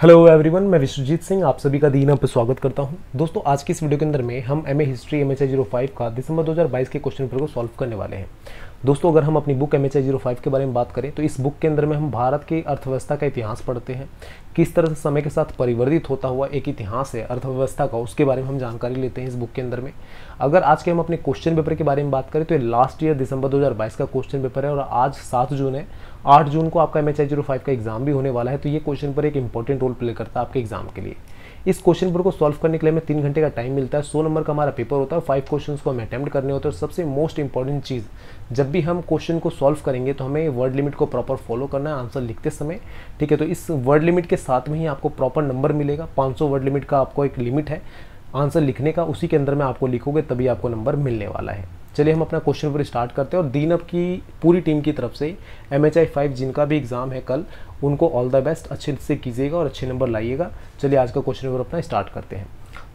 hello everyone मैं विश्वजीत सिंह आप सभी का दीना पर स्वागत करता हूं दोस्तों आज की इस वीडियो के अंदर में हम M A history M H I zero five का दिसंबर 2022 के क्वेश्चन पेपर को सॉल्व करने वाले हैं दोस्तों अगर हम अपनी book M H zero five के बारे में बात करें तो इस बुक के अंदर में हम भारत की अर्थव्यवस्था का इतिहास पढ़ते हैं किस तरह से समय के साथ परिवर्तित होता हुआ एक इतिहास है अर्थव्यवस्था का उसके बारे में हम जानकारी लेते हैं इस बुक के अंदर में अगर आज के हम अपने क्वेश्चन पेपर के बारे में बात करें तो ये लास्ट ईयर दिसंबर 2022 का क्वेश्चन पेपर है और आज सात जून है आठ जून को आपका एम एच का एग्जाम भी होने वाला है तो ये क्वेश्चन पर एक इंपॉर्टेंट रोल प्ले करता है आपके एग्जाम के लिए इस क्वेश्चन पर को सॉल्व करने के लिए हमें तीन घंटे का टाइम मिलता है सो नंबर का हमारा पेपर होता है फाइव क्वेश्चन को हमें अटैम्प्ट करने होते हैं और सबसे मोस्ट इंपॉर्टेंट चीज़ जब भी हम क्वेश्चन को सॉल्व करेंगे तो हमें वर्ड लिमिट को प्रॉपर फॉलो करना है आंसर लिखते समय ठीक है तो इस वर्ड लिमिट के साथ में ही आपको प्रॉपर नंबर मिलेगा पाँच वर्ड लिमिट का आपको एक लिमिट है आंसर लिखने का उसी के अंदर में आपको लिखोगे तभी आपको नंबर मिलने वाला है चलिए हम अपना क्वेश्चन पर स्टार्ट करते हैं और दीनअप की पूरी टीम की तरफ से एम एच आई फाइव जिनका भी एग्ज़ाम है कल उनको ऑल द बेस्ट अच्छे से कीजिएगा और अच्छे नंबर लाइएगा चलिए आज का क्वेश्चन पेपर अपना स्टार्ट करते हैं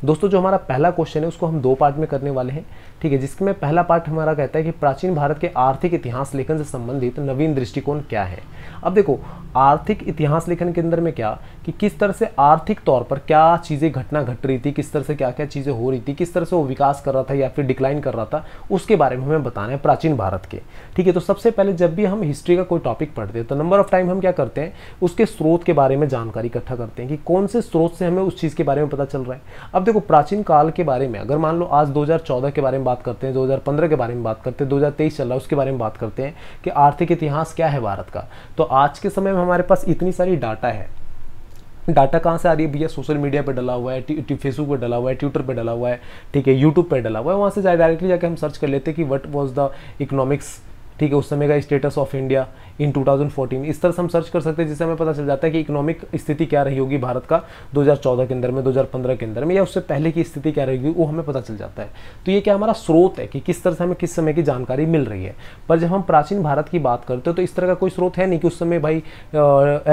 दोस्तों जो हमारा पहला क्वेश्चन है उसको हम दो पार्ट में करने वाले हैं ठीक है जिसमें पहला पार्ट हमारा कहता है कि प्राचीन भारत के आर्थिक इतिहास लेखन से संबंधित नवीन दृष्टिकोण क्या है अब देखो आर्थिक इतिहास लेखन के अंदर में क्या कि किस तरह से आर्थिक तौर पर क्या चीज़ें घटना घट रही थी किस तरह से क्या क्या चीज़ें हो रही थी किस तरह से वो विकास कर रहा था या फिर डिक्लाइन कर रहा था उसके बारे में हमें बताना है प्राचीन भारत के ठीक है तो सबसे पहले जब भी हम हिस्ट्री का कोई टॉपिक पढ़ते हैं तो नंबर ऑफ टाइम हम क्या करते हैं उसके स्रोत के बारे में जानकारी इकट्ठा करते हैं कि कौन से स्रोत से हमें उस चीज़ के बारे में पता चल रहा है अब देखो प्राचीन काल के बारे में अगर मान लो आज दो के बारे में बात करते हैं 2015 के बारे में बात करते हैं 2023 चल रहा है उसके बारे में बात करते हैं कि आर्थिक इतिहास क्या है भारत का तो आज के समय में हमारे पास इतनी सारी डाटा है डाटा कहाँ से आ रही है भैया सोशल मीडिया पर डला हुआ है फेसबुक पर डला हुआ है ट्विटर पर डला हुआ है ठीक है यूट्यूब पर डला हुआ है वहाँ से डायरेक्टली जाके हम सर्च कर लेते हैं कि वट वॉज द इकोनॉमिक्स ठीक है उस समय का स्टेटस ऑफ इंडिया इन 2014 इस तरह से हम सर्च कर सकते हैं जिससे हमें पता चल जाता है कि इकोनॉमिक स्थिति क्या रही होगी भारत का 2014 के अंदर में 2015 के अंदर में या उससे पहले की स्थिति क्या रहेगी वो हमें पता चल जाता है तो ये क्या हमारा स्रोत है कि किस तरह से हमें किस समय की जानकारी मिल रही है पर जब हम प्राचीन भारत की बात करते हैं तो इस तरह का कोई स्रोत है नहीं कि उस समय भाई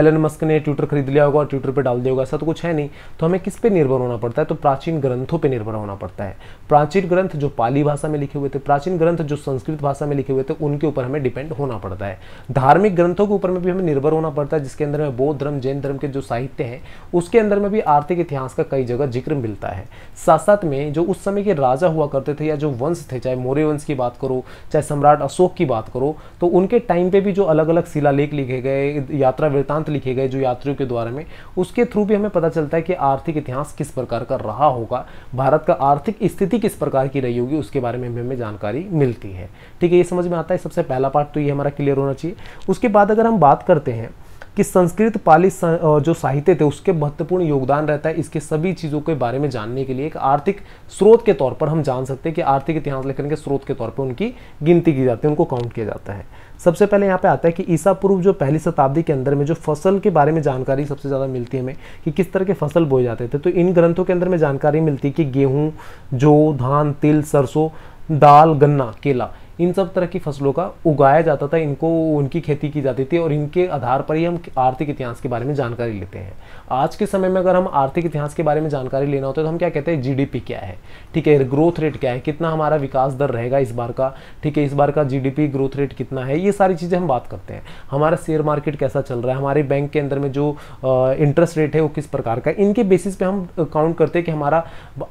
एलन मस्क ने ट्विटर खरीद लिया होगा और ट्विटर पर डाल दिया होगा ऐसा तो कुछ है नहीं तो हमें किस पर निर्भर होना पड़ता है तो प्राचीन ग्रंथों पर निर्भर होना पड़ता है प्राचीन ग्रंथ जो पाली भाषा में लिखे हुए थे प्राचीन ग्रंथ जो संस्कृत भाषा में लिखे हुए थे उनके ऊपर हमें डिपेंड होना पड़ता है धार्मिक धार्मिक ग्रंथों के ऊपर में भी हमें निर्भर होना पड़ता है जिसके अंदर में बौद्ध धर्म जैन धर्म के जो साहित्य हैं उसके अंदर में भी आर्थिक इतिहास का कई जगह जिक्र मिलता है साथ साथ में जो उस समय के राजा हुआ करते थे या जो वंश थे चाहे मौर्य वंश की बात करो चाहे सम्राट अशोक की बात करो तो उनके टाइम पर भी जो अलग अलग शिलालेख लिखे गए यात्रा वृत्तांत लिखे गए जो यात्रियों के द्वारा में उसके थ्रू भी हमें पता चलता है कि आर्थिक इतिहास किस प्रकार का रहा होगा भारत का आर्थिक स्थिति किस प्रकार की रही होगी उसके बारे में हमें जानकारी मिलती है ठीक है ये समझ में आता है सबसे पहला पार्ट तो ये हमारा क्लियर होना चाहिए उसके बाद अगर हम बात करते हैं कि संस्कृत पाली जो साहित्य थे उसके महत्वपूर्ण योगदान रहता है इसके सभी चीज़ों के बारे में जानने के लिए एक आर्थिक स्रोत के तौर पर हम जान सकते हैं कि आर्थिक इतिहास लेखन के स्रोत के तौर पर उनकी गिनती की जाती है उनको काउंट किया जाता है सबसे पहले यहाँ पे आता है कि ईसा पूर्व जो पहली शताब्दी के अंदर में जो फसल के बारे में जानकारी सबसे ज़्यादा मिलती है हमें कि किस तरह के फसल बोए जाते थे तो इन ग्रंथों के अंदर में जानकारी मिलती है कि गेहूँ जौ धान तिल सरसों दाल गन्ना केला इन सब तरह की फसलों का उगाया जाता था इनको उनकी खेती की जाती थी और इनके आधार पर ही हम आर्थिक इतिहास के बारे में जानकारी लेते हैं आज के समय में अगर हम आर्थिक इतिहास के बारे में जानकारी लेना होता है तो हम क्या कहते हैं जीडीपी क्या है ठीक है ग्रोथ रेट क्या है कितना हमारा विकास दर रहेगा इस बार का ठीक है इस बार का जीडीपी ग्रोथ रेट कितना है ये सारी चीज़ें हम बात करते हैं हमारा शेयर मार्केट कैसा चल रहा है हमारे बैंक के अंदर में जो इंटरेस्ट रेट है वो किस प्रकार का इनके बेसिस पे हम काउंट करते हैं कि हमारा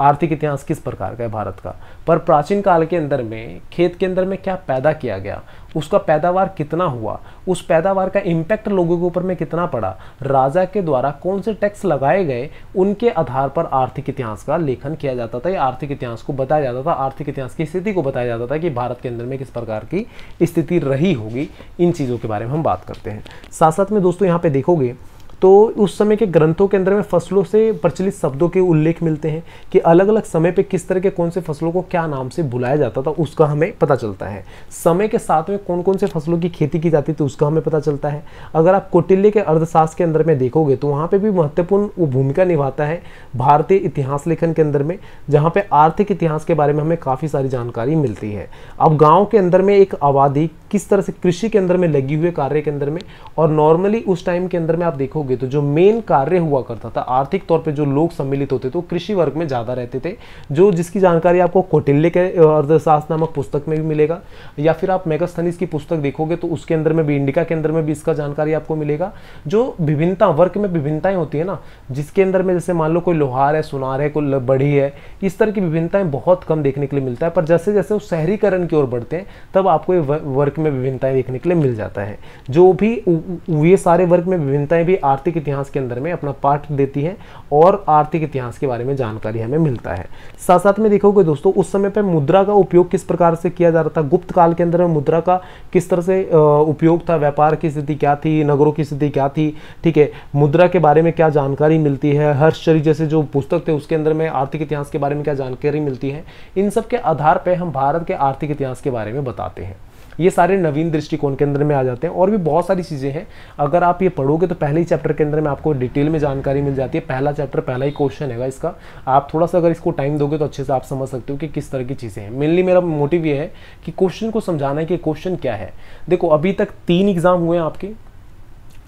आर्थिक इतिहास किस प्रकार का है भारत का पर प्राचीन काल के अंदर में खेत के अंदर में क्या पैदा किया गया उसका पैदावार कितना हुआ उस पैदावार का इम्पैक्ट लोगों के ऊपर में कितना पड़ा राजा के द्वारा कौन से टैक्स लगाए गए उनके आधार पर आर्थिक इतिहास का लेखन किया जाता था या आर्थिक इतिहास को बताया जाता था आर्थिक इतिहास की स्थिति को बताया जाता था कि भारत के अंदर में किस प्रकार की स्थिति रही होगी इन चीज़ों के बारे में हम बात करते हैं साथ साथ में दोस्तों यहाँ पर देखोगे तो उस समय के ग्रंथों के अंदर में फसलों से प्रचलित शब्दों के उल्लेख मिलते हैं कि अलग अलग समय पे किस तरह के कौन से फसलों को क्या नाम से बुलाया जाता था उसका हमें पता चलता है समय के साथ में कौन कौन से फसलों की खेती की जाती थी उसका हमें पता चलता है अगर आप कौटिल्य के अर्थशास्त्र के अंदर में देखोगे तो वहाँ पर भी महत्वपूर्ण वो भूमिका निभाता है भारतीय इतिहास लेखन के अंदर में जहाँ पर आर्थिक इतिहास के बारे में हमें काफ़ी सारी जानकारी मिलती है अब गाँव के अंदर में एक आबादी किस तरह से कृषि के अंदर में लगी हुए कार्य के अंदर में और नॉर्मली उस टाइम के अंदर में आप देखोगे देखोगे तो जो मेन कार्य हुआ करता था आर्थिक तौर पे जो लोग सम्मिलित होते थे वो तो कृषि वर्ग में ज़्यादा रहते थे जो जिसकी जानकारी आपको कौटिल्य के अर्थशास्त्र नामक पुस्तक में भी मिलेगा या फिर आप मेगास्थनीस की पुस्तक देखोगे तो उसके अंदर में भी इंडिका के अंदर में भी इसका जानकारी आपको मिलेगा जो विभिन्नता वर्ग में विभिन्नताएँ होती है ना जिसके अंदर में जैसे मान लो कोई लोहार है सुनार है कोई बढ़ी है इस तरह की विभिन्नताएँ बहुत कम देखने के लिए मिलता है पर जैसे जैसे वो शहरीकरण की ओर बढ़ते हैं तब आपको ये वर्ग में विभिन्नताएँ देखने के लिए मिल जाता है जो भी ये सारे वर्ग में विभिन्नताएं भी आर्थिक इतिहास के अंदर में अपना पाठ देती है और आर्थिक इतिहास के बारे में जानकारी हमें मिलता है साथ साथ में देखोगे दोस्तों उस समय पर मुद्रा का उपयोग किस प्रकार से किया जा रहा था गुप्त काल के अंदर में मुद्रा का किस तरह से उपयोग था व्यापार की स्थिति क्या थी नगरों की स्थिति क्या थी ठीक है मुद्रा के बारे में क्या जानकारी मिलती है हर्षचरी जैसे जो पुस्तक थे उसके अंदर में आर्थिक इतिहास के बारे में क्या जानकारी मिलती है इन सब के आधार पर हम भारत के आर्थिक इतिहास के बारे में बताते हैं ये सारे नवीन दृष्टिकोण के अंदर में आ जाते हैं और भी बहुत सारी चीज़ें हैं अगर आप ये पढ़ोगे तो पहले ही चैप्टर के अंदर में आपको डिटेल में जानकारी मिल जाती है पहला चैप्टर पहला ही क्वेश्चन है इसका आप थोड़ा सा अगर इसको टाइम दोगे तो अच्छे से आप समझ सकते हो कि किस तरह की चीज़ें हैं मेनली मेरा मोटिव ये है कि क्वेश्चन को समझाना है कि क्वेश्चन क्या है देखो अभी तक तीन एग्ज़ाम हुए हैं आपके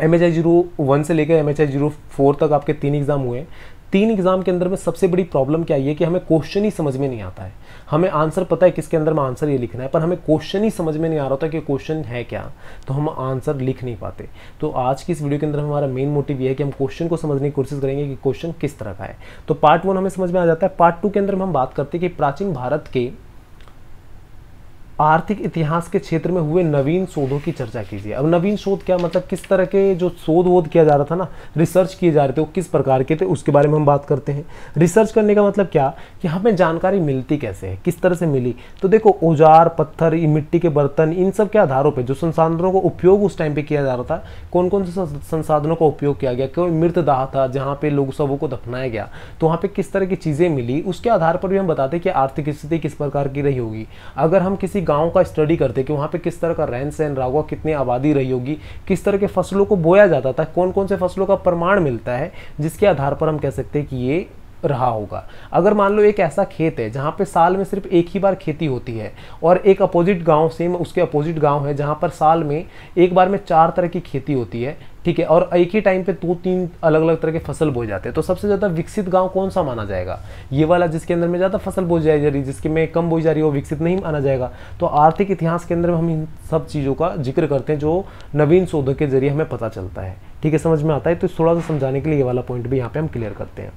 M H I zero one से लेकर M H I zero four तक आपके तीन एग्ज़ाम हुए हैं तीन एग्जाम के अंदर में सबसे बड़ी प्रॉब्लम क्या है कि हमें क्वेश्चन ही समझ में नहीं आता है हमें आंसर पता है किसके अंदर में आंसर ये लिखना है पर हमें क्वेश्चन ही समझ में नहीं आ रहा था कि क्वेश्चन है क्या तो हम आंसर लिख नहीं पाते तो आज की इस वीडियो के अंदर हमारा मेन मोटिव ये है कि हम क्वेश्चन को समझने की कोशिश करेंगे कि क्वेश्चन किस तरह का है तो पार्ट वन हमें समझ में आ जाता है पार्ट टू के अंदर हम बात करते हैं कि प्राचीन भारत के आर्थिक इतिहास के क्षेत्र में हुए नवीन शोधों की चर्चा कीजिए अब नवीन शोध क्या मतलब किस तरह के जो शोध वोध किया जा रहा था ना रिसर्च किए जा रहे थे वो किस प्रकार के थे उसके बारे में हम बात करते हैं रिसर्च करने का मतलब क्या कि हमें जानकारी मिलती कैसे है किस तरह से मिली तो देखो औजार पत्थर मिट्टी के बर्तन इन सब के आधारों पर जो संसाधनों का उपयोग उस टाइम पर किया जा रहा था कौन कौन से संसाधनों का उपयोग किया गया कोई मृतदाह था जहाँ पर लोग सबों को दफनाया गया तो वहाँ पर किस तरह की चीज़ें मिली उसके आधार पर भी हम बताते कि आर्थिक स्थिति किस प्रकार की रही होगी अगर हम किसी गाँव का स्टडी करते कि वहाँ पर किस तरह का रहन सहन रहा होगा कितनी आबादी रही होगी किस तरह के फसलों को बोया जाता था कौन कौन से फसलों का प्रमाण मिलता है जिसके आधार पर हम कह सकते हैं कि ये रहा होगा अगर मान लो एक ऐसा खेत है जहाँ पे साल में सिर्फ एक ही बार खेती होती है और एक अपोजिट गांव सेम उसके अपोजिट गांव है जहाँ पर साल में एक बार में चार तरह की खेती होती है ठीक है और एक ही टाइम पे दो तीन अलग अलग तरह के फसल बोए जाते हैं तो सबसे ज़्यादा विकसित गांव कौन सा माना जाएगा ये वाला जिसके अंदर में ज़्यादा फसल बोई जा रही जिसके में कम बोई जा रही है वो विकसित नहीं माना जाएगा तो आर्थिक इतिहास के अंदर में हम इन सब चीज़ों का जिक्र करते हैं जो नवीन शोधों के जरिए हमें पता चलता है ठीक है समझ में आता है तो थोड़ा सा समझाने के लिए ये वाला पॉइंट भी यहाँ पर हम क्लियर करते हैं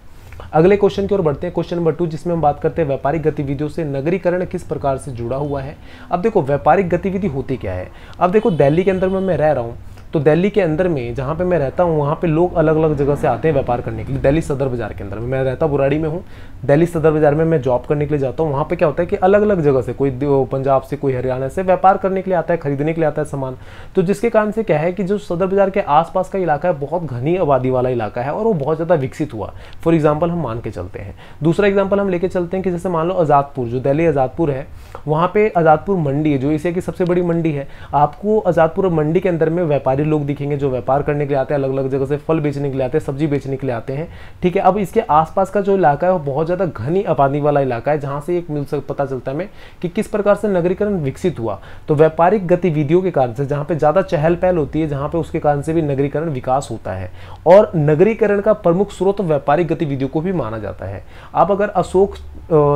अगले क्वेश्चन की ओर बढ़ते हैं क्वेश्चन नंबर टू जिसमें हम बात करते हैं व्यापारिक गतिविधियों से नगरीकरण किस प्रकार से जुड़ा हुआ है अब देखो व्यापारिक गतिविधि होती क्या है अब देखो दिल्ली के अंदर में मैं रह रहा हूँ तो दिल्ली के अंदर में जहाँ पे मैं रहता हूँ वहाँ पे लोग अलग अलग जगह से आते हैं व्यापार करने के लिए दिल्ली सदर बाज़ार के अंदर में मैं रहता बुराड़ी में हूँ दिल्ली सदर बाज़ार में मैं जॉब करने के लिए जाता हूँ वहाँ पे क्या होता है कि अलग अलग जगह से कोई पंजाब से कोई हरियाणा से व्यापार करने के लिए आता है खरीदने के लिए आता है सामान तो जिसके कारण से क्या है कि जो सदर बाज़ार के आसपास का इलाका है बहुत घनी आबादी वाला इलाका है और वो बहुत ज़्यादा विकसित हुआ फॉर एग्जाम्पल हम मान के चलते हैं दूसरा एग्जाम्पल हम लेके चलते हैं कि जैसे मान लो आज़ादपुर जो दिल्ली आज़ादपुर है वहाँ पर आज़ादपुर मंडी है जो एशिया की सबसे बड़ी मंडी है आपको आज़ादपुर मंडी के अंदर में व्यापारी व्यापारी लोग दिखेंगे जो व्यापार करने के लिए आते हैं अलग अलग जगह से फल बेचने के लिए आते हैं सब्जी बेचने के लिए आते हैं ठीक है अब इसके आसपास का जो इलाका है वो बहुत ज़्यादा घनी आबादी वाला इलाका है जहाँ से एक मिल पता चलता है हमें कि किस प्रकार से नगरीकरण विकसित हुआ तो व्यापारिक गतिविधियों के कारण से जहाँ पर ज़्यादा चहल पहल होती है जहाँ पर उसके कारण से भी नगरीकरण विकास होता है और नगरीकरण का प्रमुख स्रोत व्यापारिक गतिविधियों को भी माना जाता है आप अगर अशोक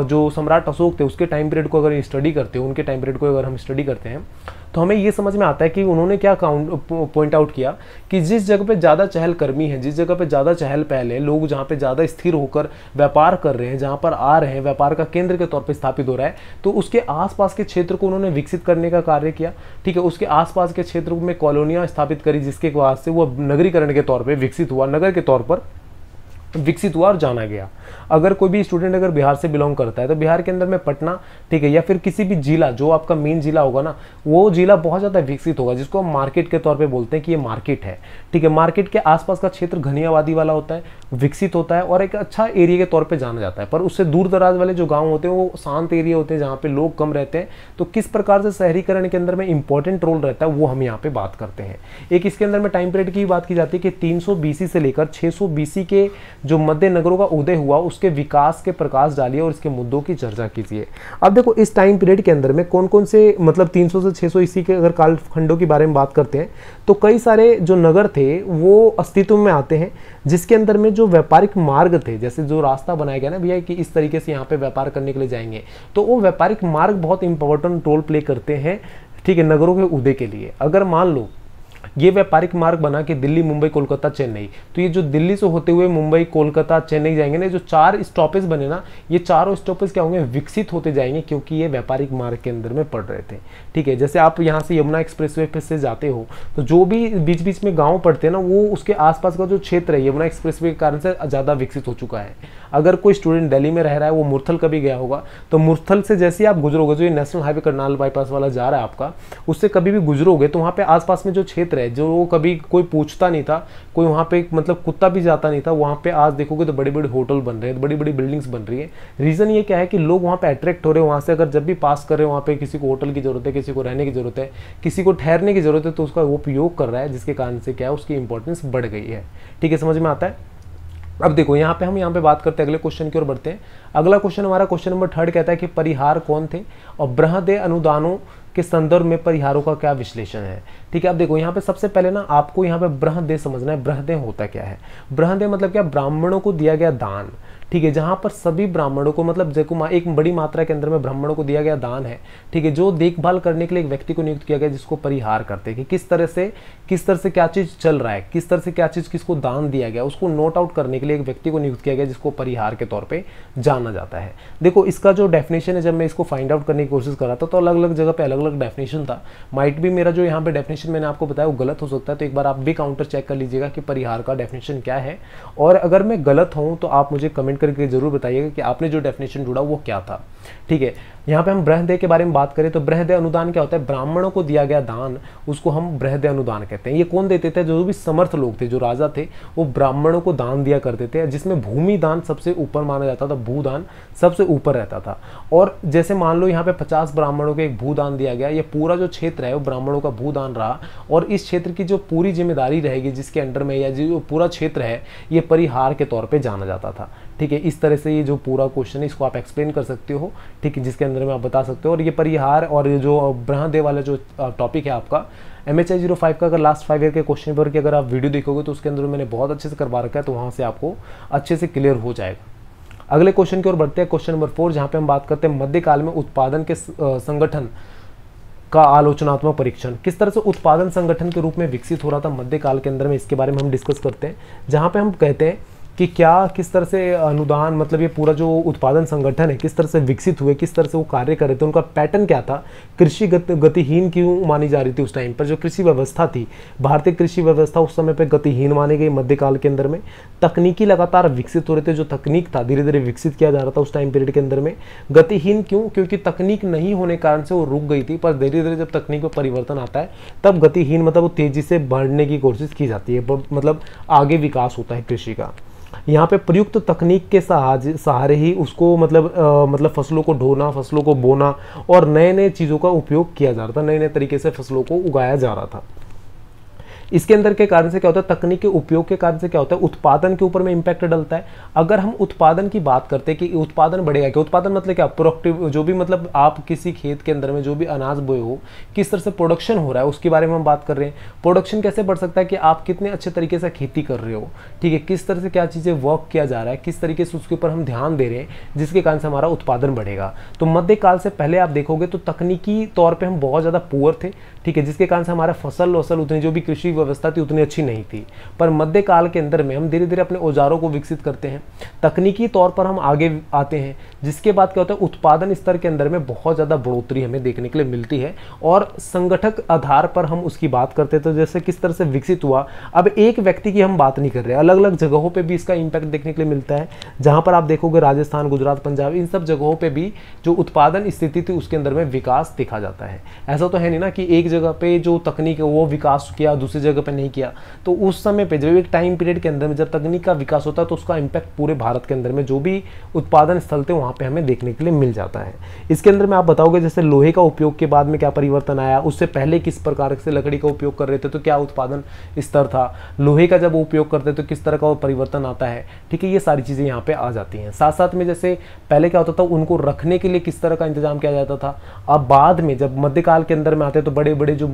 जो सम्राट अशोक थे उसके टाइम पीरियड को अगर स्टडी करते हो उनके टाइम पीरियड को अगर हम स्टडी करते हैं तो हमें ये समझ में आता है कि उन्होंने क्या काउंट पॉइंट आउट किया कि जिस जगह पे ज़्यादा चहलकर्मी है जिस जगह पे ज़्यादा चहल पहल है लोग जहाँ पे ज़्यादा स्थिर होकर व्यापार कर रहे हैं जहाँ पर आ रहे हैं व्यापार का केंद्र के तौर पर स्थापित हो रहा है तो उसके आसपास के क्षेत्र को उन्होंने विकसित करने का कार्य किया ठीक है उसके आसपास के क्षेत्र में कॉलोनियाँ स्थापित करी जिसके बाद से वह नगरीकरण के तौर पर विकसित हुआ नगर के तौर पर विकसित हुआ और जाना गया अगर कोई भी स्टूडेंट अगर बिहार से बिलोंग करता है तो बिहार के अंदर में पटना ठीक है या फिर किसी भी जिला जो आपका मेन जिला होगा ना वो जिला बहुत ज़्यादा विकसित होगा जिसको हम मार्केट के तौर पे बोलते हैं कि ये मार्केट है ठीक है मार्केट के आसपास का क्षेत्र घनी आबादी वाला होता है विकसित होता है और एक अच्छा एरिया के तौर पर जाना जाता है पर उससे दूर दराज वाले जो गाँव होते हैं वो शांत एरिया होते हैं जहाँ पर लोग कम रहते हैं तो किस प्रकार से शहरीकरण के अंदर में इंपॉर्टेंट रोल रहता है वो हम यहाँ पर बात करते हैं एक इसके अंदर में टाइम पीरियड की बात की जाती है कि तीन सौ से लेकर छः के जो मध्य नगरों का उदय हुआ उसके विकास के प्रकाश डालिए और इसके मुद्दों की चर्चा कीजिए अब देखो इस टाइम पीरियड के अंदर में कौन कौन से मतलब 300 से 600 इसी के अगर कालखंडों के बारे में बात करते हैं तो कई सारे जो नगर थे वो अस्तित्व में आते हैं जिसके अंदर में जो व्यापारिक मार्ग थे जैसे जो रास्ता बनाया गया ना भैया कि इस तरीके से यहाँ पे व्यापार करने के लिए जाएंगे तो वो व्यापारिक मार्ग बहुत इंपॉर्टेंट रोल प्ले करते हैं ठीक है नगरों के उदय के लिए अगर मान लो ये व्यापारिक मार्ग बना के दिल्ली मुंबई कोलकाता चेन्नई तो ये जो दिल्ली से होते हुए मुंबई कोलकाता चेन्नई जाएंगे ना जो चार स्टॉपेज बने ना ये चारों स्टॉपेज क्या होंगे विकसित होते जाएंगे क्योंकि ये व्यापारिक मार्ग के अंदर में पड़ रहे थे ठीक है जैसे आप यहाँ से यमुना एक्सप्रेस वे से जाते हो तो जो भी बीच बीच में गाँव पड़ते हैं ना वो उसके आसपास का जो क्षेत्र है यमुना एक्सप्रेस के कारण से ज़्यादा विकसित हो चुका है अगर कोई स्टूडेंट दिल्ली में रह रहा है वो मुरथल कभी गया होगा तो मुरथल से जैसे ही आप गुजरोगे जो ये नेशनल हाईवे करनाल बाईपास वाला जा रहा है आपका उससे कभी भी गुजरोगे तो वहाँ पे आसपास में जो क्षेत्र है जो कभी कोई पूछता नहीं था कोई वहाँ पे मतलब कुत्ता भी जाता नहीं था वहाँ पे आज देखोगे तो बड़े बड़े होटल बन रहे हैं बड़ी बड़ी बिल्डिंग्स बन रही है रीज़न ये क्या है कि लोग वहाँ पर अट्रैक्ट हो रहे हैं वहाँ से अगर जब भी पास कर रहे हैं वहाँ पर किसी को होटल की ज़रूरत है किसी को रहने की ज़रूरत है किसी को ठहरने की ज़रूरत है तो उसका वो उपयोग कर रहा है जिसके कारण से क्या है उसकी इंपॉर्टेंस बढ़ गई है ठीक है समझ में आता है अब देखो यहाँ पे हम यहाँ पे बात करते हैं अगले क्वेश्चन की ओर बढ़ते हैं अगला क्वेश्चन हमारा क्वेश्चन नंबर थर्ड कहता है कि परिहार कौन थे और बृहदे अनुदानों के संदर्भ में परिहारों का क्या विश्लेषण है ठीक है अब देखो यहाँ पे सबसे पहले ना आपको यहाँ पे बृहदे समझना है बृहदे होता क्या है बृहदे मतलब क्या ब्राह्मणों को दिया गया दान ठीक है जहां पर सभी ब्राह्मणों को मतलब जयकुमा एक बड़ी मात्रा के अंदर में ब्राह्मणों को दिया गया दान है ठीक है जो देखभाल करने के लिए एक व्यक्ति को नियुक्त किया गया जिसको परिहार करते हैं कि किस तरह से किस तरह से क्या चीज़ चल रहा है किस तरह से क्या चीज़ किसको दान दिया गया उसको नोट आउट करने के लिए एक व्यक्ति को नियुक्त किया गया जिसको परिहार के तौर पर जाना जाता है देखो इसका जो डेफिनेशन है जब मैं इसको फाइंड आउट करने की कोशिश कर रहा था तो अलग अलग जगह पर अलग अलग डेफिनेशन था माइट भी मेरा जो यहाँ पर डेफिनेशन मैंने आपको बताया वो गलत हो सकता है तो एक बार आप भी काउंटर चेक कर लीजिएगा कि परिहार का डेफिनेशन क्या है और अगर मैं गलत हूँ तो आप मुझे कमेंट कमेंट करके ज़रूर बताइएगा कि आपने जो डेफिनेशन जुड़ा वो क्या था ठीक है यहाँ पे हम बृहदय के बारे में बात करें तो बृहदय अनुदान क्या होता है ब्राह्मणों को दिया गया दान उसको हम बृहदय अनुदान कहते हैं ये कौन देते थे जो भी समर्थ लोग थे जो राजा थे वो ब्राह्मणों को दान दिया करते थे जिसमें भूमि दान सबसे ऊपर माना जाता था भूदान सबसे ऊपर रहता था और जैसे मान लो यहाँ पे पचास ब्राह्मणों को एक भूदान दिया गया ये पूरा जो क्षेत्र है वो ब्राह्मणों का भूदान रहा और इस क्षेत्र की जो पूरी जिम्मेदारी रहेगी जिसके अंडर में या जो पूरा क्षेत्र है ये परिहार के तौर पर जाना जाता था ठीक है इस तरह से ये जो पूरा क्वेश्चन है इसको आप एक्सप्लेन कर सकते हो ठीक है जिसके अंदर में आप बता सकते हो और ये परिहार और ये जो ब्रह्मदेव वाला जो टॉपिक है आपका M H I zero five का अगर लास्ट फाइव ईयर के क्वेश्चन पेपर की अगर आप वीडियो देखोगे तो उसके अंदर मैंने बहुत अच्छे से करवा रखा है तो वहाँ से आपको अच्छे से क्लियर हो जाएगा अगले क्वेश्चन की ओर बढ़ते हैं क्वेश्चन नंबर फोर जहाँ पे हम बात करते हैं मध्यकाल में उत्पादन के संगठन का आलोचनात्मक परीक्षण किस तरह से उत्पादन संगठन के रूप में विकसित हो रहा था मध्यकाल के अंदर में इसके बारे में हम डिस्कस करते हैं जहाँ पे हम कहते हैं कि क्या किस तरह से अनुदान मतलब ये पूरा जो उत्पादन संगठन है किस तरह से विकसित हुए किस तरह से वो कार्य कर रहे थे उनका पैटर्न क्या था कृषि गति गतिहीन क्यों मानी जा रही थी उस टाइम पर जो कृषि व्यवस्था थी भारतीय कृषि व्यवस्था उस समय पर गतिहीन मानी गई मध्यकाल के अंदर में तकनीकी लगातार विकसित हो रहे थे जो तकनीक था धीरे धीरे विकसित किया जा रहा था उस टाइम पीरियड के अंदर में गतिहीन क्यों क्योंकि तकनीक नहीं होने कारण से वो रुक गई थी पर धीरे धीरे जब तकनीक में परिवर्तन आता है तब गतिहीन मतलब वो तेज़ी से बढ़ने की कोशिश की जाती है मतलब आगे विकास होता है कृषि का यहाँ पे प्रयुक्त तकनीक के सहारे ही उसको मतलब आ, मतलब फसलों को ढोना फसलों को बोना और नए नए चीज़ों का उपयोग किया जा रहा था नए नए तरीके से फसलों को उगाया जा रहा था इसके अंदर के कारण से क्या होता है तकनीक के उपयोग के कारण से क्या होता है उत्पादन के ऊपर में इम्पैक्ट डलता है अगर हम उत्पादन की बात करते हैं कि उत्पादन बढ़ेगा क्या उत्पादन मतलब क्या प्रोडक्टिव जो भी मतलब आप किसी खेत के अंदर में जो भी अनाज बोए हो किस तरह से प्रोडक्शन हो रहा है उसके बारे में हम बात कर रहे हैं प्रोडक्शन कैसे बढ़ सकता है कि आप कितने अच्छे तरीके से खेती कर रहे हो ठीक है किस तरह से क्या चीज़ें वर्क किया जा रहा है किस तरीके से उसके ऊपर हम ध्यान दे रहे हैं जिसके कारण से हमारा उत्पादन बढ़ेगा तो मध्यकाल से पहले आप देखोगे तो तकनीकी तौर पर हम बहुत ज़्यादा पुअर थे ठीक है जिसके कारण से हमारा फसल वसल उतनी जो भी कृषि व्यवस्था थी उतनी अच्छी नहीं थी पर मध्यकाल के अंदर में हम धीरे धीरे अपने औजारों को विकसित करते हैं तकनीकी तौर पर हम आगे आते हैं जिसके बाद क्या होता है उत्पादन स्तर के अंदर में बहुत ज़्यादा बढ़ोतरी हमें देखने के लिए मिलती है और संगठक आधार पर हम उसकी बात करते तो जैसे किस तरह से विकसित हुआ अब एक व्यक्ति की हम बात नहीं कर रहे अलग अलग जगहों पर भी इसका इम्पैक्ट देखने के लिए मिलता है जहाँ पर आप देखोगे राजस्थान गुजरात पंजाब इन सब जगहों पर भी जो उत्पादन स्थिति थी उसके अंदर में विकास देखा जाता है ऐसा तो है नहीं ना कि एक जगह पर जो तकनीक है वो विकास किया दूसरी जगह पे नहीं किया तो उस समय पे जब एक टाइम पीरियड के अंदर में जब तकनीक का विकास होता है तो उसका इम्पैक्ट पूरे भारत के अंदर में जो भी उत्पादन स्थल थे वहाँ पर हमें देखने के लिए मिल जाता है इसके अंदर में आप बताओगे जैसे लोहे का उपयोग के बाद में क्या परिवर्तन आया उससे पहले किस प्रकार से लकड़ी का उपयोग कर रहे थे तो क्या उत्पादन स्तर था लोहे का जब उपयोग करते तो किस तरह का परिवर्तन आता है ठीक है ये सारी चीज़ें यहाँ पर आ जाती हैं साथ साथ में जैसे पहले क्या होता था उनको रखने के लिए किस तरह का इंतजाम किया जाता था अब बाद में जब मध्यकाल के अंदर में आते तो बड़े बड़े जो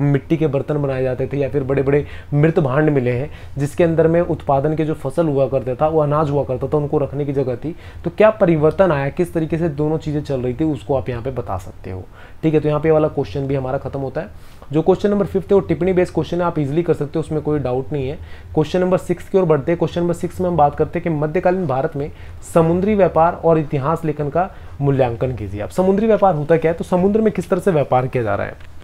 मिट्टी के बर्तन बनाए जाते थे या या फिर बड़े बड़े मृत भांड मिले हैं जिसके अंदर में उत्पादन के जो फसल हुआ करता था वो अनाज हुआ करता था उनको रखने की जगह थी तो क्या परिवर्तन आया किस तरीके से दोनों चीज़ें चल रही थी उसको आप यहाँ पर बता सकते हो ठीक है तो यहाँ पे वाला क्वेश्चन भी हमारा खत्म होता है जो क्वेश्चन नंबर फिफ्थ है वो टिप्पणी बेस्ड क्वेश्चन है आप इजीली कर सकते हो उसमें कोई डाउट नहीं है क्वेश्चन नंबर सिक्स की ओर बढ़ते हैं क्वेश्चन नंबर सिक्स में हम बात करते हैं कि मध्यकालीन भारत में समुद्री व्यापार और इतिहास लेखन का मूल्यांकन कीजिए आप समुद्री व्यापार होता क्या है तो समुद्र में किस तरह से व्यापार किया जा रहा है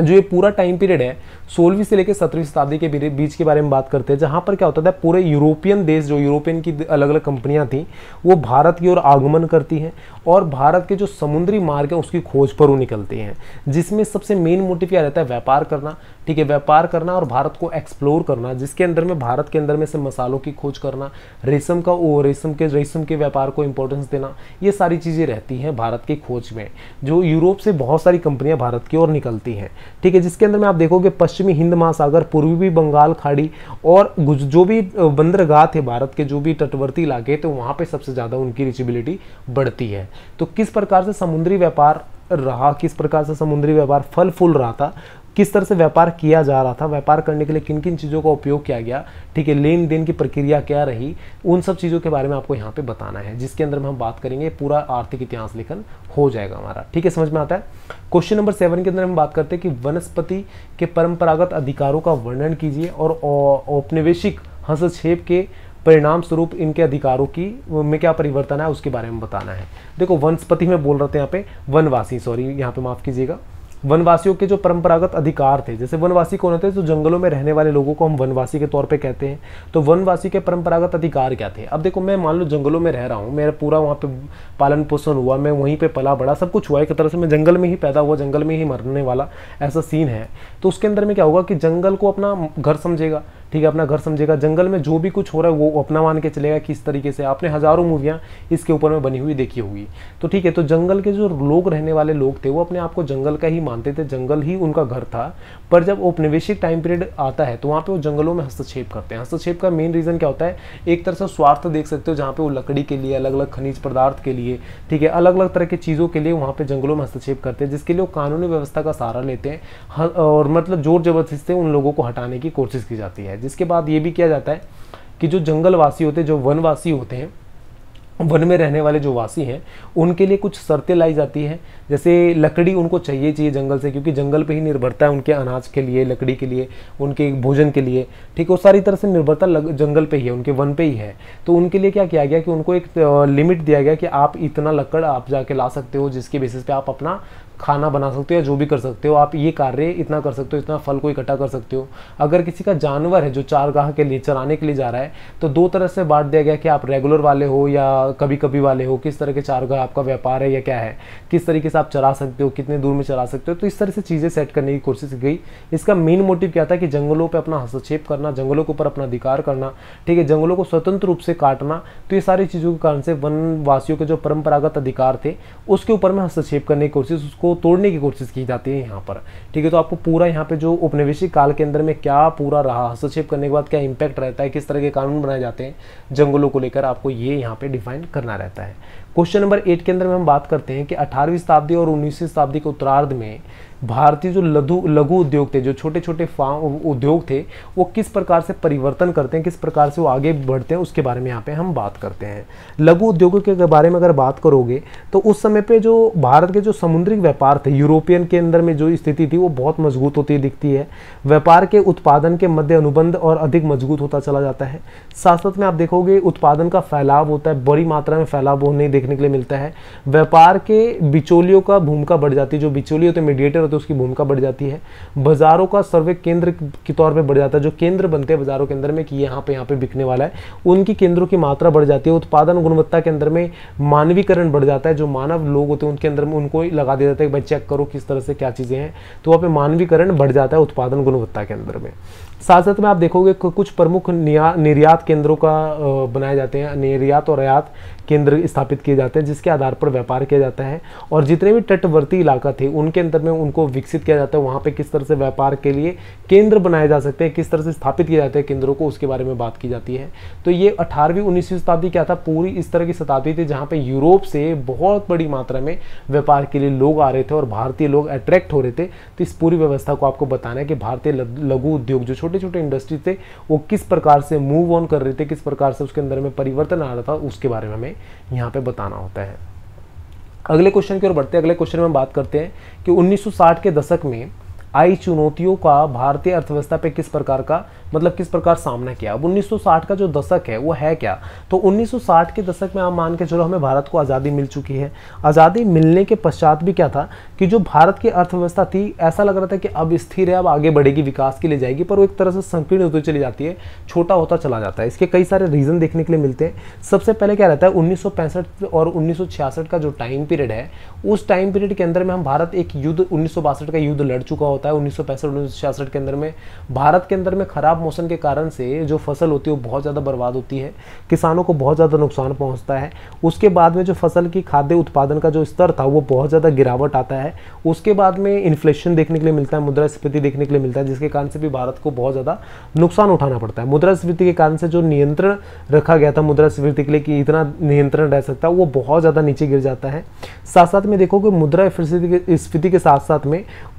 जो ये पूरा टाइम पीरियड है सोलहवीं से लेकर सत्रहवीं शताब्दी के बीच के बारे में बात करते हैं जहाँ पर क्या होता था पूरे यूरोपियन देश जो यूरोपियन की अलग अलग कंपनियाँ थी वो भारत की ओर आगमन करती हैं और भारत के जो समुद्री मार्ग है उसकी खोज पर वो निकलती हैं जिसमें सबसे मेन मोटिव क्या रहता है व्यापार करना ठीक है व्यापार करना और भारत को एक्सप्लोर करना जिसके अंदर में भारत के अंदर में से मसालों की खोज करना रेशम का ओ रेशम के रेशम के व्यापार को इंपॉर्टेंस देना ये सारी चीज़ें रहती हैं भारत की खोज में जो यूरोप से बहुत सारी कंपनियाँ भारत की ओर निकलती हैं ठीक है जिसके अंदर में आप देखोगे पश्चिमी हिंद महासागर पूर्वी बंगाल खाड़ी और जो भी बंदरगाह थे भारत के जो भी तटवर्ती इलाके थे वहाँ पर सबसे ज़्यादा उनकी रिचेबिलिटी बढ़ती है तो किस प्रकार से समुद्री व्यापार रहा किस प्रकार से समुद्री व्यापार फल फूल रहा था किस तरह से व्यापार किया जा रहा था व्यापार करने के लिए किन किन चीज़ों का उपयोग किया गया ठीक है लेन देन की प्रक्रिया क्या रही उन सब चीज़ों के बारे में आपको यहाँ पे बताना है जिसके अंदर में हम बात करेंगे पूरा आर्थिक इतिहास लेखन हो जाएगा हमारा ठीक है समझ में आता है क्वेश्चन नंबर सेवन के अंदर हम बात करते हैं कि वनस्पति के परंपरागत अधिकारों का वर्णन कीजिए और औपनिवेशिक हस्तक्षेप के परिणाम स्वरूप इनके अधिकारों की में क्या परिवर्तन है उसके बारे में बताना है देखो वनस्पति में बोल रहे थे यहाँ पे वनवासी सॉरी यहाँ पे माफ़ कीजिएगा वनवासियों के जो परंपरागत अधिकार थे जैसे वनवासी कौन होते हैं तो जंगलों में रहने वाले लोगों को हम वनवासी के तौर पे कहते हैं तो वनवासी के परंपरागत अधिकार क्या थे अब देखो मैं मान लो जंगलों में रह रहा हूँ मेरा पूरा वहाँ पे पालन पोषण हुआ मैं वहीं पे पला बड़ा सब कुछ हुआ एक तरह से मैं जंगल में ही पैदा हुआ जंगल में ही मरने वाला ऐसा सीन है तो उसके अंदर में क्या होगा कि जंगल को अपना घर समझेगा ठीक है अपना घर समझेगा जंगल में जो भी कुछ हो रहा है वो अपना मान के चलेगा किस तरीके से आपने हज़ारों मूवियाँ इसके ऊपर में बनी हुई देखी होगी तो ठीक है तो जंगल के जो लोग रहने वाले लोग थे वो अपने आप को जंगल का ही मानते थे जंगल ही उनका घर था पर जब औपनिवेशिक टाइम पीरियड आता है तो वहाँ पर वो जंगलों में हस्तक्षेप करते हैं हस्तक्षेप का मेन रीज़न क्या होता है एक तरह से स्वार्थ देख सकते हो जहाँ पे वो लकड़ी के लिए अलग अलग खनिज पदार्थ के लिए ठीक है अलग अलग तरह की चीज़ों के लिए वहाँ पे जंगलों में हस्तक्षेप करते हैं जिसके लिए वो कानूनी व्यवस्था का सहारा लेते हैं और मतलब जोर जबरदस्ती से उन लोगों को हटाने की कोशिश की जाती है जिसके बाद ये भी किया जाता है कि जो जंगलवासी होते हैं जो वनवासी होते हैं वन में रहने वाले जो वासी हैं उनके लिए कुछ शर्तें लाई जाती हैं जैसे लकड़ी उनको चाहिए चाहिए जंगल से क्योंकि जंगल पे ही निर्भरता है उनके अनाज के लिए लकड़ी के लिए उनके भोजन के लिए ठीक है वो सारी तरह से निर्भरता जंगल पे ही है उनके वन पे ही है तो उनके लिए क्या किया गया कि उनको एक लिमिट दिया गया कि आप इतना लकड़ आप जाके ला सकते हो जिसके बेसिस पर आप अपना खाना बना सकते हो या जो भी कर सकते हो आप ये कार्य इतना कर सकते हो इतना फल को इकट्ठा कर सकते हो अगर किसी का जानवर है जो चार गाह के लिए चराने के लिए जा रहा है तो दो तरह से बांट दिया गया कि आप रेगुलर वाले हो या कभी कभी वाले हो किस तरह के चार गाह आपका व्यापार है या क्या है किस तरीके से आप चरा सकते हो कितने दूर में चरा सकते हो तो इस तरह से चीज़ें सेट करने की कोशिश की गई इसका मेन मोटिव क्या था कि जंगलों पर अपना हस्तक्षेप करना जंगलों के ऊपर अपना अधिकार करना ठीक है जंगलों को स्वतंत्र रूप से काटना तो ये सारी चीज़ों के कारण से वनवासियों के जो परंपरागत अधिकार थे उसके ऊपर में हस्तक्षेप करने की कोशिश उसको को तोड़ने की कोशिश की जाती है यहाँ पर ठीक है तो आपको पूरा यहाँ पे जो उपनिवेशिक काल के अंदर में क्या पूरा रहा हस्तक्षेप करने के बाद क्या इम्पैक्ट रहता है किस तरह के कानून बनाए जाते हैं जंगलों को लेकर आपको ये यहाँ पे डिफाइन करना रहता है क्वेश्चन नंबर एट के अंदर में हम बात करते हैं कि अठारहवीं शताब्दी और उन्नीसवीं शताब्दी के उत्तरार्ध में भारतीय जो लघु लघु उद्योग थे जो छोटे छोटे फार्म उद्योग थे वो किस प्रकार से परिवर्तन करते हैं किस प्रकार से वो आगे बढ़ते हैं उसके बारे में यहाँ पे हम बात करते हैं लघु उद्योगों के बारे में अगर बात करोगे तो उस समय पे जो भारत के जो समुद्री व्यापार थे यूरोपियन के अंदर में जो स्थिति थी वो बहुत मजबूत होती दिखती है व्यापार के उत्पादन के मध्य अनुबंध और अधिक मजबूत होता चला जाता है साथ साथ में आप देखोगे उत्पादन का फैलाव होता है बड़ी मात्रा में फैलाव होने देखने के लिए मिलता है व्यापार के बिचौलियों का भूमिका बढ़ जाती है जो बिचौलियों होते मीडिएटर तो उसकी भूमिका बढ़ जाती है बाज़ारों का सर्वे केंद्र के तौर पर बढ़ जाता है जो केंद्र बनते हैं बाज़ारों के अंदर में कि यहाँ पर यहाँ पर बिकने वाला है उनकी केंद्रों की मात्रा बढ़ जाती है उत्पादन गुणवत्ता के अंदर में मानवीकरण बढ़ जाता है जो मानव लोग होते हैं उनके अंदर में उनको लगा दिया जाता है कि भाई चेक करो किस तरह से क्या चीज़ें हैं तो वहाँ पर मानवीकरण बढ़ जाता है उत्पादन गुणवत्ता के अंदर में साथ साथ में आप देखोगे कुछ प्रमुख निर्यात केंद्रों का बनाए जाते हैं निर्यात और आयात केंद्र स्थापित किए जाते हैं जिसके आधार पर व्यापार किया जाता है और जितने भी तटवर्ती इलाका थे उनके अंदर में उनको विकसित किया जाता है वहाँ पे किस तरह से व्यापार के लिए केंद्र बनाए जा सकते हैं किस तरह से स्थापित किए जाते हैं केंद्रों को उसके बारे में बात की जाती है तो ये अठारहवीं उन्नीसवीं शताब्दी क्या था पूरी इस तरह की शताब्दी थी जहाँ पर यूरोप से बहुत बड़ी मात्रा में व्यापार के लिए लोग आ रहे थे और भारतीय लोग अट्रैक्ट हो रहे थे तो इस पूरी व्यवस्था को आपको बताना है कि भारतीय लघु उद्योग जो छोटे छोटे छोटे इंडस्ट्री थे वो किस प्रकार से मूव ऑन कर रहे थे किस प्रकार से उसके अंदर में परिवर्तन आ रहा था उसके बारे में हमें यहाँ पे बताना होता है अगले क्वेश्चन की ओर बढ़ते हैं अगले क्वेश्चन में बात करते हैं कि 1960 के दशक में आई चुनौतियों का भारतीय अर्थव्यवस्था पे किस प्रकार का मतलब किस प्रकार सामना किया अब 1960 का जो दशक है वो है क्या तो 1960 के दशक में आप मान के चलो हमें भारत को आज़ादी मिल चुकी है आज़ादी मिलने के पश्चात भी क्या था कि जो भारत की अर्थव्यवस्था थी ऐसा लग रहा था कि अब स्थिर है अब आगे बढ़ेगी विकास के लिए जाएगी पर वो एक तरह से संकीर्ण होती चली जाती है छोटा होता चला जाता है इसके कई सारे रीज़न देखने के लिए मिलते हैं सबसे पहले क्या रहता है उन्नीस और उन्नीस का जो टाइम पीरियड है उस टाइम पीरियड के अंदर में हम भारत एक युद्ध उन्नीस का युद्ध लड़ चुका होता है उन्नीस सौ के अंदर में भारत के अंदर में खराब मौसम के कारण से जो फसल होती है वो बहुत ज़्यादा बर्बाद होती है किसानों को बहुत ज़्यादा नुकसान पहुंचता है उसके बाद में जो फसल की खाद्य उत्पादन का जो स्तर था वो बहुत ज़्यादा गिरावट आता है उसके बाद में इन्फ्लेशन देखने के लिए मिलता है मुद्रास्फीति देखने के लिए मिलता है जिसके कारण से भी भारत को बहुत ज़्यादा नुकसान उठाना पड़ता है मुद्रास्फीति के कारण से जो नियंत्रण रखा गया था मुद्रास्फीति के लिए कि इतना नियंत्रण रह सकता है वो बहुत ज़्यादा नीचे गिर जाता है साथ साथ में देखो कि मुद्रा स्फीति के साथ साथ में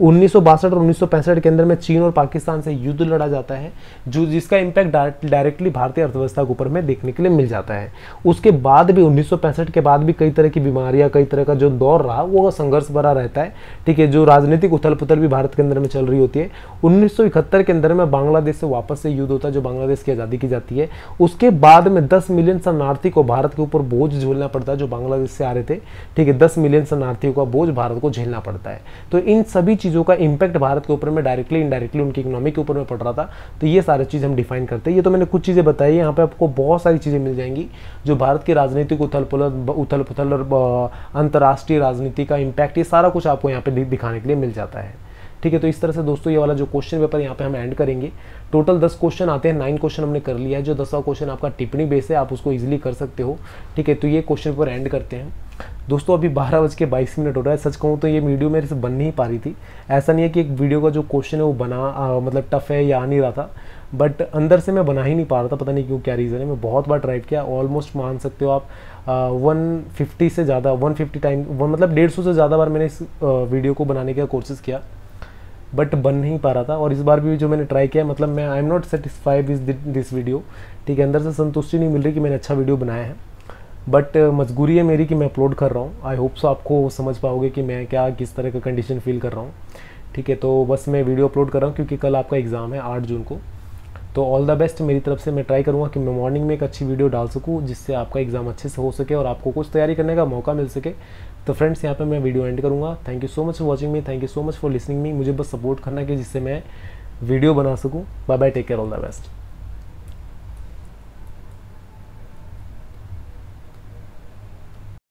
उन्नीस और उन्नीस के अंदर में चीन और पाकिस्तान से युद्ध लड़ा जाता है जो जिसका इम्पैक्ट डायरेक्टली भारतीय अर्थव्यवस्था के ऊपर में देखने के लिए मिल जाता है उसके बाद भी उन्नीस के बाद भी कई तरह की बीमारियाँ कई तरह का जो दौर रहा वो संघर्ष भरा रहता है ठीक है जो राजनीतिक उथल पुथल भी भारत के अंदर में चल रही होती है उन्नीस के अंदर में बांग्लादेश से वापस से युद्ध होता है जो बांग्लादेश की आज़ादी की जाती है उसके बाद में दस मिलियन शरणार्थी को भारत के ऊपर बोझ झेलना पड़ता है जो बांग्लादेश से आ रहे थे ठीक है दस मिलियन शरणार्थियों का बोझ भारत को झेलना पड़ता है तो इन सभी चीज़ों का इम्पैक्ट भारत के ऊपर में डायरेक्टली इनडायरेक्टली उनकी इकोनॉमी के ऊपर में पड़ रहा था तो ये ये सारी चीज़ हम डिफाइन करते हैं ये तो मैंने कुछ चीज़ें बताई यहाँ पे आपको बहुत सारी चीज़ें मिल जाएंगी जो भारत की राजनीतिक उथल पुथल उथल पुथल और अंतर्राष्ट्रीय राजनीति का इम्पैक्ट ये सारा कुछ आपको यहाँ पर दिखाने के लिए मिल जाता है ठीक है तो इस तरह से दोस्तों ये वाला जो क्वेश्चन पेपर यहाँ पे हम एंड करेंगे टोटल दस क्वेश्चन आते हैं नाइन क्वेश्चन हमने कर लिया है जो दसवा क्वेश्चन आपका टिप्पणी बेस है आप उसको इजीली कर सकते हो ठीक है तो ये क्वेश्चन पेपर एंड करते हैं दोस्तों अभी बारह बज के बाईस मिनट हो रहा है सच कहूँ तो ये वीडियो मेरे से बन नहीं पा रही थी ऐसा नहीं है कि एक वीडियो का जो क्वेश्चन है वो बना आ, मतलब टफ है या आ नहीं रहा था बट अंदर से मैं बना ही नहीं पा रहा था पता नहीं क्यों क्या रीज़न है मैं बहुत बार ट्राई किया ऑलमोस्ट मान सकते हो आप वन फिफ्टी से ज़्यादा वन फिफ्टी टाइम वन मतलब डेढ़ सौ से ज़्यादा बार मैंने इस वीडियो को बनाने का कोशिश किया बट बन नहीं पा रहा था और इस बार भी जो मैंने ट्राई किया मतलब मैं I am not satisfied with this video ठीक है अंदर से संतुष्टि नहीं मिल रही कि मैंने अच्छा वीडियो बनाया है बट मजबूरी है मेरी कि मैं अपलोड कर रहा हूँ आई होप सो आपको समझ पाओगे कि मैं क्या किस तरह का कंडीशन फील कर रहा हूँ ठीक है तो बस मैं वीडियो अपलोड कर रहा हूँ क्योंकि कल आपका एग्ज़ाम है आठ जून को तो ऑल द बेस्ट मेरी तरफ से मैं ट्राई करूँगा कि मैं मॉर्निंग में एक अच्छी वीडियो डाल सकूँ जिससे आपका एग्ज़ाम अच्छे से हो सके और आपको कुछ तैयारी करने का मौका मिल सके तो फ्रेंड्स यहाँ पे मैं वीडियो एंड करूँगा thank you so much for watching me thank you so much for listening me मुझे बस सपोर्ट करना कि जिससे मैं वीडियो बना सकूँ bye bye take care all the best